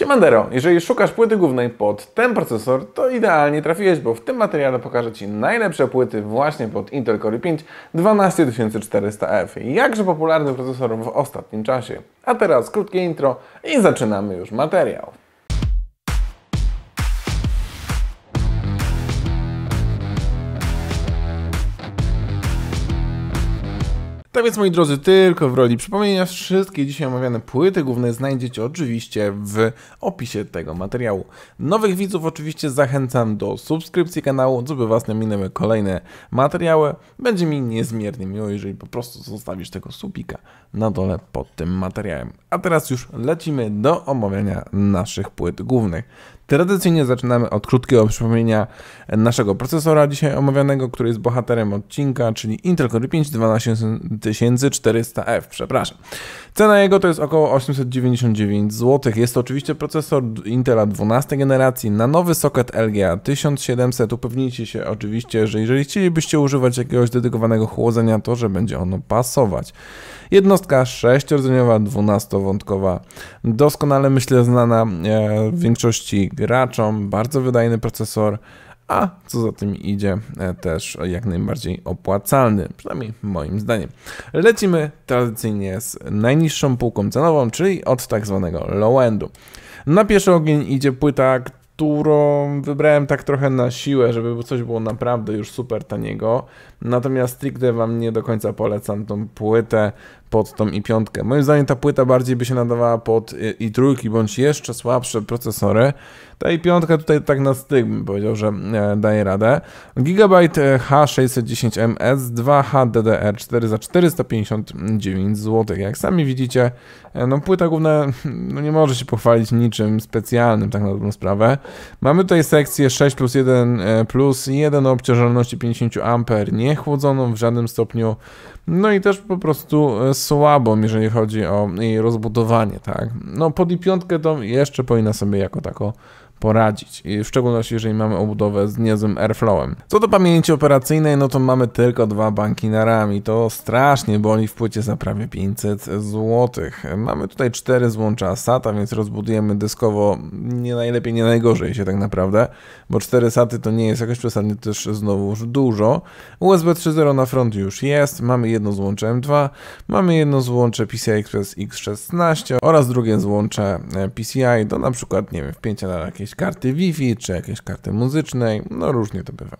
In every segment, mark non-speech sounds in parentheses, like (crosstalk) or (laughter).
Siemandero, jeżeli szukasz płyty głównej pod ten procesor, to idealnie trafiłeś, bo w tym materiale pokażę Ci najlepsze płyty właśnie pod Intel Core i5 12400F. Jakże popularny procesor w ostatnim czasie. A teraz krótkie intro i zaczynamy już materiał. Tak więc moi drodzy, tylko w roli przypomnienia wszystkie dzisiaj omawiane płyty główne znajdziecie oczywiście w opisie tego materiału. Nowych widzów oczywiście zachęcam do subskrypcji kanału, żeby was nie minęły kolejne materiały. Będzie mi niezmiernie miło, jeżeli po prostu zostawisz tego supika na dole pod tym materiałem. A teraz już lecimy do omawiania naszych płyt głównych. Tradycyjnie zaczynamy od krótkiego przypomnienia naszego procesora dzisiaj omawianego, który jest bohaterem odcinka, czyli Intel Core 5 12400F, przepraszam. Cena jego to jest około 899 zł. Jest to oczywiście procesor Intela 12 generacji na nowy soket LGA 1700. Upewnijcie się oczywiście, że jeżeli chcielibyście używać jakiegoś dedykowanego chłodzenia, to że będzie ono pasować. Jednostka sześciordzeniowa, dwunastowątkowa, doskonale myślę znana e, większości graczom, bardzo wydajny procesor, a co za tym idzie e, też jak najbardziej opłacalny, przynajmniej moim zdaniem. Lecimy tradycyjnie z najniższą półką cenową, czyli od tak zwanego low-endu. Na pierwszy ogień idzie płyta, którą wybrałem tak trochę na siłę, żeby coś było naprawdę już super taniego. Natomiast stricte wam nie do końca polecam tą płytę pod tą i piątkę. Moim zdaniem ta płyta bardziej by się nadawała pod i trójki bądź jeszcze słabsze procesory. Ta i piątka tutaj tak na styk bym powiedział, że e, daje radę. Gigabyte H610M S2 HDDR4 za 459 zł. Jak sami widzicie, e, no płyta główna (laughs) no nie może się pochwalić niczym specjalnym, tak na dobrą sprawę. Mamy tutaj sekcję 6 plus 1 e, plus 1 o obciążalności 50 A, niechłodzoną w żadnym stopniu, no i też po prostu słabą, jeżeli chodzi o jej rozbudowanie, tak. No pod i piątkę to jeszcze powinna sobie jako tako poradzić. I w szczególności, jeżeli mamy obudowę z niezłym airflowem. Co do pamięci operacyjnej, no to mamy tylko dwa banki na rami. To strasznie boli w płycie za prawie 500 zł. Mamy tutaj cztery złącza SATA, więc rozbudujemy dyskowo nie najlepiej, nie najgorzej się tak naprawdę, bo cztery SATy to nie jest jakoś przesadnie też znowuż dużo. USB 3.0 na front już jest, mamy jedno złącze M2, mamy jedno złącze PCI Express X16 oraz drugie złącze e, PCI do na przykład, nie wiem, wpięcia na jakieś jakieś karty Wi-Fi, czy jakieś karty muzycznej, no różnie to bywa.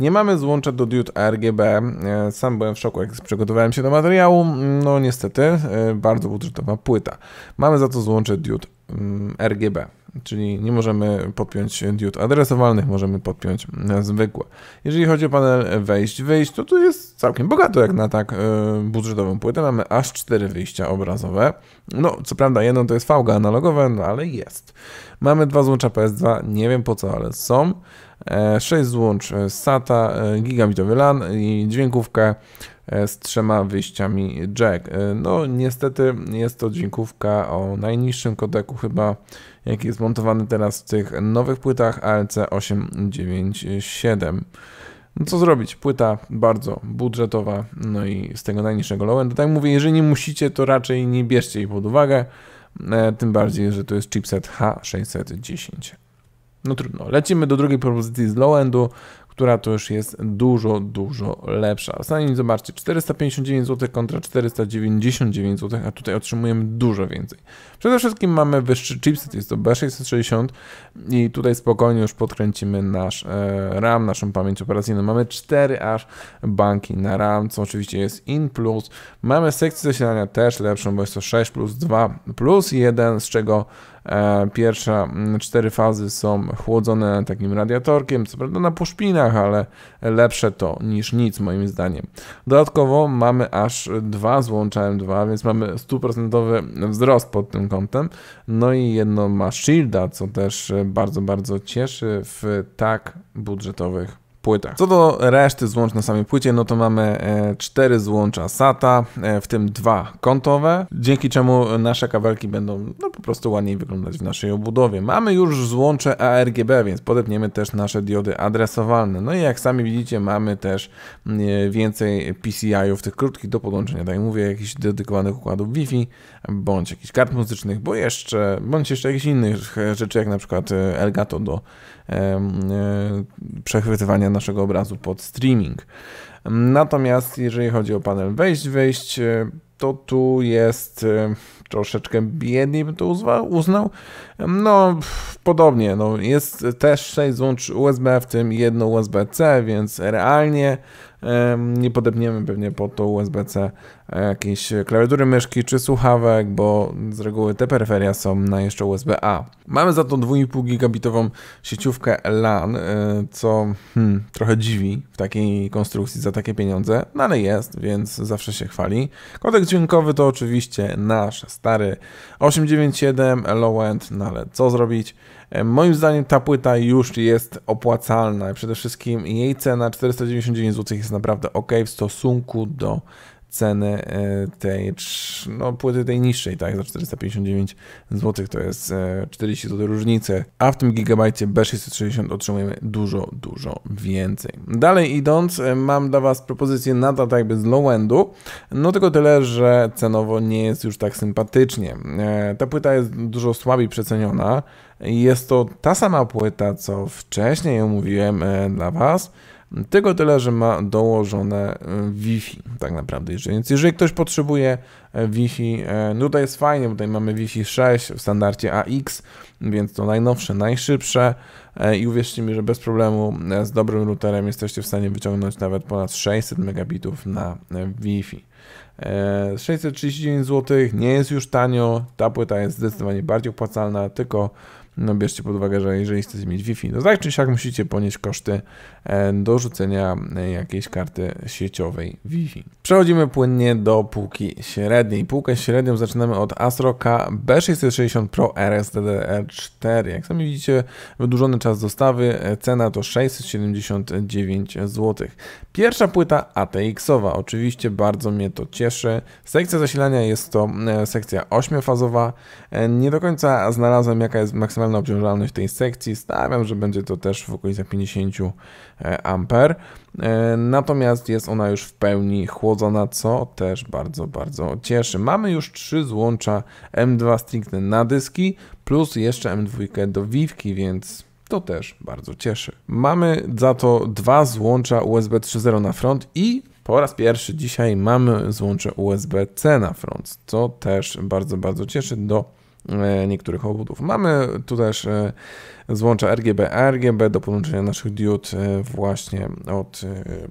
Nie mamy złącza do diod RGB, e, sam byłem w szoku jak przygotowałem się do materiału, no niestety, e, bardzo budżetowa płyta. Mamy za to złącze diod mm, RGB czyli nie możemy podpiąć diod adresowalnych, możemy podpiąć e, zwykłe. Jeżeli chodzi o panel wejść-wyjść, to tu jest całkiem bogato jak na tak e, budżetową płytę. Mamy aż cztery wyjścia obrazowe. No, co prawda jedno to jest VGA analogowe, no ale jest. Mamy dwa złącza PS2, nie wiem po co, ale są. 6 e, złącz e, SATA, e, gigabitowy LAN i dźwiękówkę z trzema wyjściami jack. No niestety jest to dźwiękówka o najniższym kodeku chyba, jaki jest montowany teraz w tych nowych płytach ALC 897. No co zrobić? Płyta bardzo budżetowa, no i z tego najniższego low-endu. Tak mówię, jeżeli nie musicie, to raczej nie bierzcie jej pod uwagę, tym bardziej, że to jest chipset H610. No trudno. Lecimy do drugiej propozycji z low endu, która to już jest dużo, dużo lepsza. Sami zobaczcie, 459 zł kontra 499 zł, a tutaj otrzymujemy dużo więcej. Przede wszystkim mamy wyższy chipset, jest to B660 i tutaj spokojnie już podkręcimy nasz e, RAM, naszą pamięć operacyjną. Mamy 4 aż banki na RAM, co oczywiście jest IN+. plus. Mamy sekcję zasilania też lepszą, bo jest to 6 plus 2 plus 1, z czego E, pierwsze mm, cztery fazy są chłodzone takim radiatorkiem, co prawda na puszpinach, ale lepsze to niż nic moim zdaniem. Dodatkowo mamy aż dwa, złączałem dwa, więc mamy stuprocentowy wzrost pod tym kątem. No i jedno ma shielda, co też bardzo, bardzo cieszy w tak budżetowych co do reszty złącz na samej płycie, no to mamy e, cztery złącza SATA, e, w tym dwa kątowe, dzięki czemu nasze kawałki będą no, po prostu ładniej wyglądać w naszej obudowie. Mamy już złącze ARGB, więc podepniemy też nasze diody adresowalne. No i jak sami widzicie, mamy też e, więcej PCI-ów, tych krótkich do podłączenia, tak jak mówię, jakichś dedykowanych układów Wi-Fi, bądź jakichś kart muzycznych, bo jeszcze, bądź jeszcze jakichś innych rzeczy, jak na przykład Elgato do E, przechwytywania naszego obrazu pod streaming. Natomiast jeżeli chodzi o panel wejść, wyjść, e, to tu jest e, troszeczkę biedniej bym to uznał. No, podobnie, no, jest też 6 złącz USB, w tym jedno USB-C, więc realnie nie podepniemy pewnie pod to USB-C e, jakiejś klawiatury myszki czy słuchawek, bo z reguły te peryferia są na jeszcze USB-A. Mamy za to 2,5 gigabitową sieciówkę LAN, e, co hmm, trochę dziwi w takiej konstrukcji za takie pieniądze, no ale jest, więc zawsze się chwali. Kodek dźwiękowy to oczywiście nasz stary 897 low-end, no ale co zrobić? E, moim zdaniem ta płyta już jest opłacalna. Przede wszystkim jej cena 499 zł jest naprawdę ok w stosunku do ceny e, tej no, płyty tej niższej, tak, za 459 zł, to jest 40 e, zł różnicy, a w tym gigabajcie B660 otrzymujemy dużo, dużo więcej. Dalej idąc, e, mam dla Was propozycję nadal tak jakby z low-endu, no tylko tyle, że cenowo nie jest już tak sympatycznie. Ta płyta jest dużo słabiej przeceniona, jest to ta sama płyta, co wcześniej omówiłem dla Was, tylko tyle, że ma dołożone e, Wi-Fi, tak naprawdę. Więc jeżeli ktoś potrzebuje e, Wi-Fi, e, no tutaj jest fajnie, tutaj mamy Wi-Fi 6 w standardzie AX, więc to najnowsze, najszybsze i uwierzcie mi, że bez problemu z dobrym routerem jesteście w stanie wyciągnąć nawet ponad 600 megabitów na Wi-Fi. 639 zł nie jest już tanio, ta płyta jest zdecydowanie bardziej opłacalna, tylko no bierzcie pod uwagę, że jeżeli chcecie mieć Wi-Fi, to tak czy siak musicie ponieść koszty e, dorzucenia e, jakiejś karty sieciowej Wi-Fi. Przechodzimy płynnie do półki średniej. Półkę średnią zaczynamy od Astro B660 Pro RS DDR4. Jak sami widzicie, wydłużony czas dostawy, e, cena to 679 zł. Pierwsza płyta ATX-owa, oczywiście bardzo mnie to cieszy. Sekcja zasilania jest to sekcja ośmiofazowa. Nie do końca znalazłem jaka jest maksymalna maksymalna obciążalność tej sekcji, stawiam, że będzie to też w okolicach 50 e, amper. E, natomiast jest ona już w pełni chłodzona, co też bardzo, bardzo cieszy. Mamy już trzy złącza M2 stricte na dyski, plus jeszcze M2 do wiwki, więc to też bardzo cieszy. Mamy za to dwa złącza USB 3.0 na front i po raz pierwszy dzisiaj mamy złącze USB-C na front, co też bardzo, bardzo cieszy do E, niektórych obudów Mamy tu też e, złącza RGB, RGB do połączenia naszych diod e, właśnie od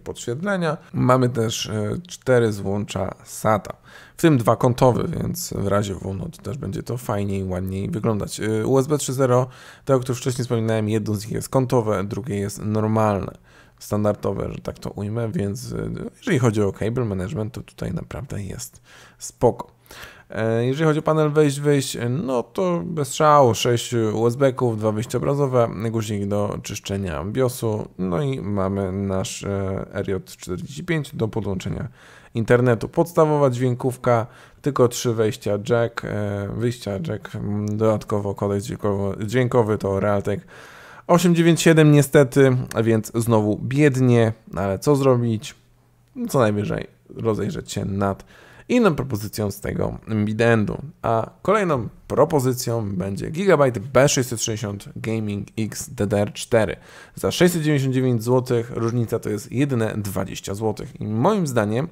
podświetlenia. Mamy też cztery złącza SATA, w tym dwa kątowe, więc w razie W no też będzie to fajniej, ładniej wyglądać. USB 3.0, to o którym wcześniej wspominałem, jedno z nich jest kątowe, drugie jest normalne standardowe, że tak to ujmę, więc jeżeli chodzi o cable management, to tutaj naprawdę jest spoko. E, jeżeli chodzi o panel wejść-wyjść, e, no to bez szału, 6 USB-ków, dwa wyjścia obrazowe, guzik do czyszczenia BIOSu, no i mamy nasz e, RJ45 do podłączenia internetu. Podstawowa dźwiękówka, tylko trzy wejścia jack, wyjścia jack, mm, dodatkowo kodek dźwiękowy, dźwiękowy to Realtek 897 niestety, więc znowu biednie, ale co zrobić? Co najwyżej rozejrzeć się nad inną propozycją z tego bidendu. A kolejną propozycją będzie Gigabyte B660 Gaming X DDR4. Za 699 zł różnica to jest jedyne 20 zł. I moim zdaniem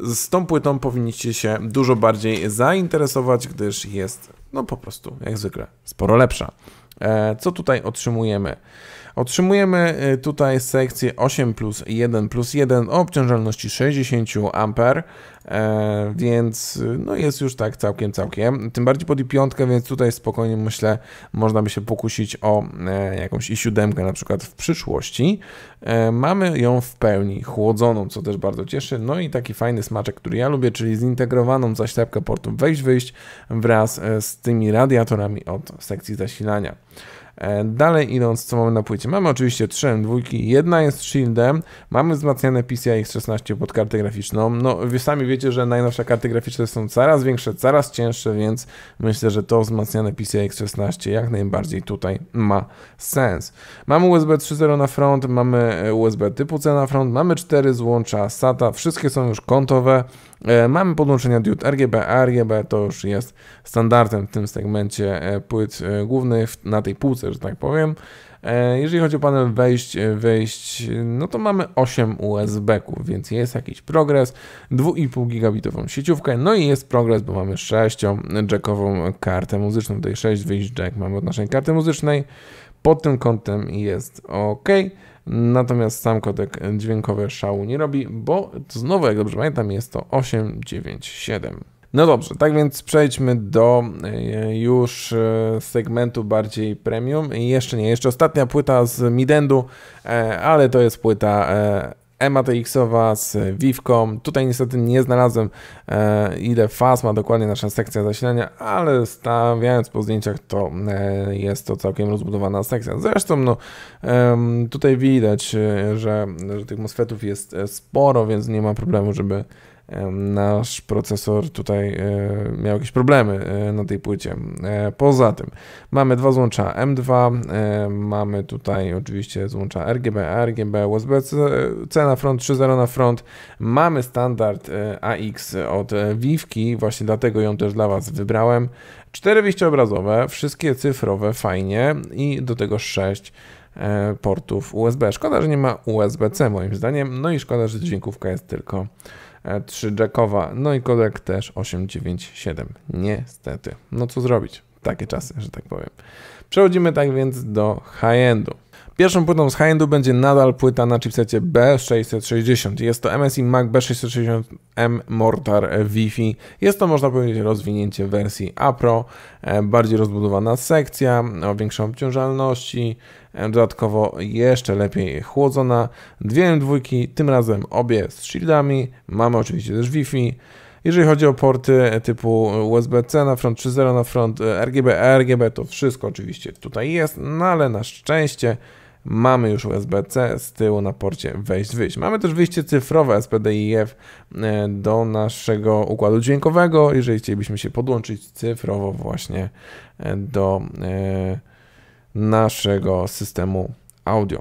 z tą płytą powinniście się dużo bardziej zainteresować, gdyż jest no po prostu jak zwykle sporo lepsza. E, co tutaj otrzymujemy? Otrzymujemy y, tutaj sekcję 8 plus 1 plus 1 o obciążalności 60 A, e, więc y, no jest już tak całkiem, całkiem. Tym bardziej pod i piątkę, więc tutaj spokojnie myślę, można by się pokusić o e, jakąś i siódemkę na przykład w przyszłości. E, mamy ją w pełni chłodzoną, co też bardzo cieszy. No i taki fajny smaczek, który ja lubię, czyli zintegrowaną zaślepkę portu wejść-wyjść wraz z tymi radiatorami od sekcji zasilania. E, dalej idąc, co mamy na płycie? Mamy oczywiście 3 dwójki, jedna jest shieldem, mamy wzmacniane PCIe-16 pod kartę graficzną. No, wy sami wiecie, że najnowsze karty graficzne są coraz większe, coraz cięższe, więc myślę, że to wzmacniane PCIe-16 jak najbardziej tutaj ma sens. Mamy USB 3.0 na front, mamy e, USB typu C na front, mamy cztery złącza SATA, wszystkie są już kątowe. E, mamy podłączenia DUT RGB, RGB to już jest standardem w tym segmencie e, płyt e, głównych, na tej półce, że tak powiem. Jeżeli chodzi o panel wejść, wyjść, no to mamy 8 USB-ków, więc jest jakiś progres, 2,5 gigabitową sieciówkę, no i jest progres, bo mamy 6-jackową kartę muzyczną, tutaj 6 wyjść jack mamy od naszej karty muzycznej, pod tym kątem jest ok. Natomiast sam kodek dźwiękowy szału nie robi, bo znowu, jak dobrze pamiętam, jest to 897. No dobrze, tak więc przejdźmy do e, już e, segmentu bardziej premium. Jeszcze nie, jeszcze ostatnia płyta z Midendu, e, ale to jest płyta EMATX-owa z Vivcom. Tutaj niestety nie znalazłem e, ile faz ma dokładnie nasza sekcja zasilania, ale stawiając po zdjęciach to e, jest to całkiem rozbudowana sekcja. Zresztą no, e, tutaj widać, e, że, że tych MOSFETów jest e, sporo, więc nie ma problemu, żeby nasz procesor tutaj e, miał jakieś problemy e, na tej płycie. E, poza tym mamy dwa złącza M2, mamy tutaj oczywiście złącza RGB, RGB, USB-C na front, 3.0 na front. Mamy standard AX od Vivki, właśnie dlatego ją też dla Was wybrałem. Cztery wyjścia obrazowe, wszystkie cyfrowe, fajnie i do tego 6 portów USB. Szkoda, że nie ma USB-C moim zdaniem, no i szkoda, że dźwiękówka jest tylko 3 e, Jackowa, no i kodek też 897. Niestety. No co zrobić? Takie czasy, że tak powiem. Przechodzimy tak więc do high-endu. Pierwszą płytą z high będzie nadal płyta na chipsecie B660. Jest to MSI Mac B660M Mortar Wi-Fi. Jest to, można powiedzieć, rozwinięcie wersji A Pro, e, bardziej rozbudowana sekcja, o większej obciążalności, e, dodatkowo jeszcze lepiej chłodzona. Dwie M2, tym razem obie z shieldami. Mamy oczywiście też Wi-Fi. Jeżeli chodzi o porty e, typu USB-C na front 3.0, na front RGB, RGB, to wszystko oczywiście tutaj jest, no ale na szczęście Mamy już USB-C z tyłu na porcie wejść-wyjść. Mamy też wyjście cyfrowe SPDIF e, do naszego układu dźwiękowego, jeżeli chcielibyśmy się podłączyć cyfrowo właśnie e, do e, naszego systemu audio.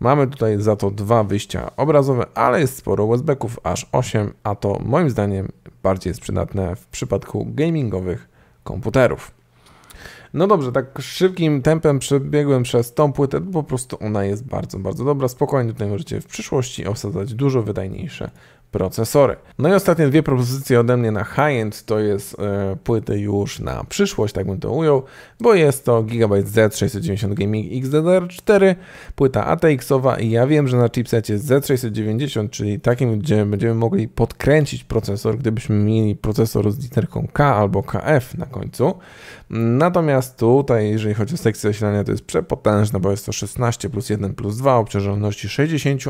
Mamy tutaj za to dwa wyjścia obrazowe, ale jest sporo USB-ków, aż 8, a to moim zdaniem bardziej jest przydatne w przypadku gamingowych komputerów. No dobrze, tak szybkim tempem przebiegłem przez tą płytę, po prostu ona jest bardzo, bardzo dobra. Spokojnie tutaj możecie w przyszłości osadzać dużo wydajniejsze procesory. No i ostatnie dwie propozycje ode mnie na high-end to jest e, płyty już na przyszłość, tak bym to ujął, bo jest to Gigabyte Z690 Gaming XDR4, płyta ATX-owa i ja wiem, że na chipsecie Z690, czyli takim, gdzie będziemy mogli podkręcić procesor, gdybyśmy mieli procesor z literką K albo KF na końcu. Natomiast tutaj, jeżeli chodzi o sekcję zasilania, to jest przepotężne, bo jest to 16 plus 1 plus 2 o przerządności 60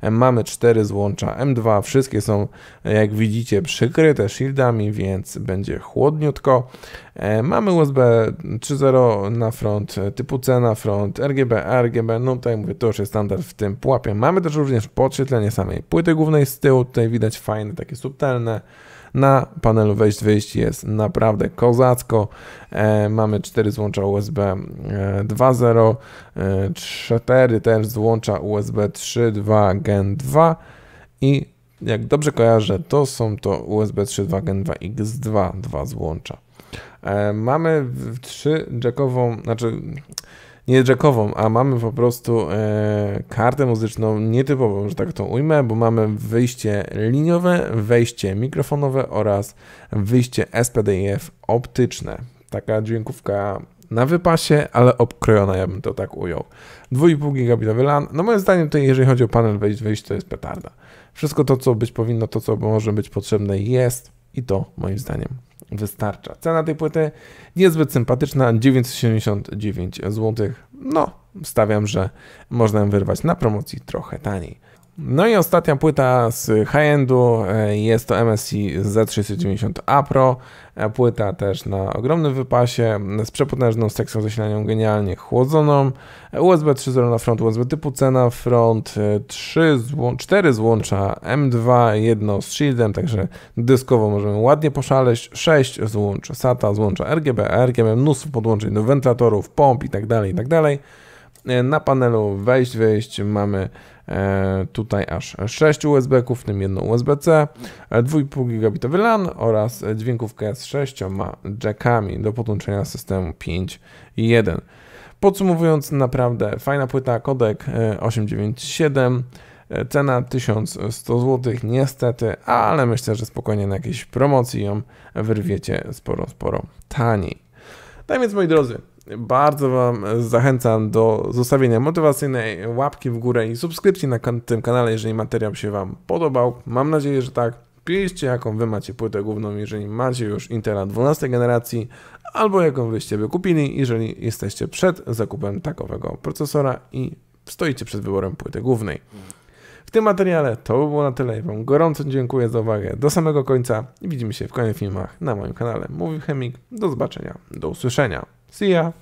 A, mamy 4 złącza MD dwa Wszystkie są, jak widzicie, przykryte shieldami, więc będzie chłodniutko. E, mamy USB 3.0 na front, e, typu C na front, RGB, RGB, no tak jak mówię, to już jest standard w tym pułapie. Mamy też również podświetlenie samej płyty głównej z tyłu, tutaj widać fajne, takie subtelne. Na panelu wejść-wyjść jest naprawdę kozacko. E, mamy 4 złącza USB 2.0, e, 4 e, też złącza USB 3.2 Gen 2 i jak dobrze kojarzę, to są to USB 3.2 Gen 2 X2 dwa złącza. E, mamy 3 jackową, znaczy nie jackową, a mamy po prostu e, kartę muzyczną nietypową, że tak to ujmę, bo mamy wyjście liniowe, wejście mikrofonowe oraz wyjście SPDIF optyczne. Taka dźwiękówka na wypasie, ale obkrojona, ja bym to tak ujął. 2,5 gigabitowy LAN. No moim zdaniem tutaj, jeżeli chodzi o panel wejść-wyjść, to jest petarda. Wszystko to, co być powinno, to, co może być potrzebne, jest i to moim zdaniem wystarcza. Cena tej płyty niezbyt sympatyczna, 979 zł. No, stawiam, że można ją wyrwać na promocji trochę taniej. No i ostatnia płyta z high-endu e, jest to MSI Z390A Pro. Płyta też na ogromnym wypasie, z przepotężną sekcją zasilania genialnie chłodzoną. E, USB 3.0 na front, USB typu C na front, 3 zło 4 złącza M2, jedno z shieldem, także dyskowo możemy ładnie poszaleć. 6 złącz SATA, złącza RGB, RGB, mnóstwo podłączeń do wentylatorów, pomp itd., tak itd. Tak e, na panelu wejść, wyjść mamy E, tutaj aż 6 USB-ków, w tym jedno USB-C, 2,5 e, gigabitowy LAN oraz e, dźwiękówkę z 6 jackami do podłączenia systemu 5.1. Podsumowując, naprawdę fajna płyta, kodek 897, cena 1100 zł niestety, ale myślę, że spokojnie na jakiejś promocji ją wyrwiecie sporo, sporo taniej. Tak więc moi drodzy, bardzo Wam zachęcam do zostawienia motywacyjnej łapki w górę i subskrypcji na tym kanale, jeżeli materiał się Wam podobał. Mam nadzieję, że tak. Piszcie, jaką Wy macie płytę główną, jeżeli macie już Intela 12 generacji, albo jaką Wyście by kupili, jeżeli jesteście przed zakupem takowego procesora i stoicie przed wyborem płyty głównej. W tym materiale to by było na tyle. Wam gorąco dziękuję za uwagę do samego końca widzimy się w kolejnych filmach na moim kanale. Mówi Chemik. Do zobaczenia, do usłyszenia. See ya.